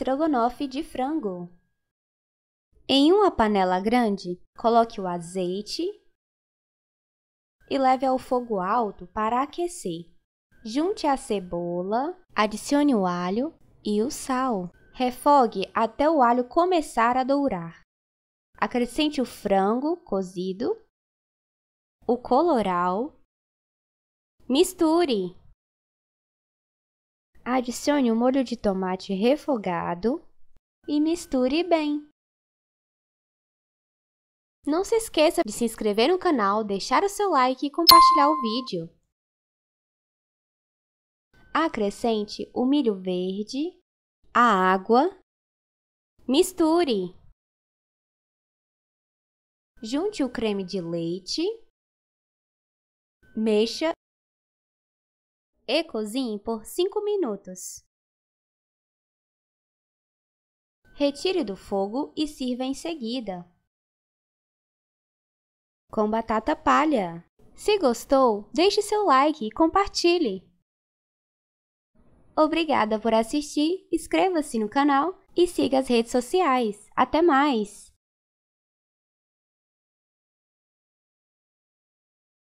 Estrogonofe de frango. Em uma panela grande, coloque o azeite e leve ao fogo alto para aquecer. Junte a cebola, adicione o alho e o sal. Refogue até o alho começar a dourar. Acrescente o frango cozido, o coloral. Misture. Adicione o molho de tomate refogado e misture bem. Não se esqueça de se inscrever no canal, deixar o seu like e compartilhar o vídeo. Acrescente o milho verde, a água, misture. Junte o creme de leite, mexa e cozinhe por 5 minutos. Retire do fogo e sirva em seguida. Com batata palha. Se gostou, deixe seu like e compartilhe. Obrigada por assistir, inscreva-se no canal e siga as redes sociais. Até mais!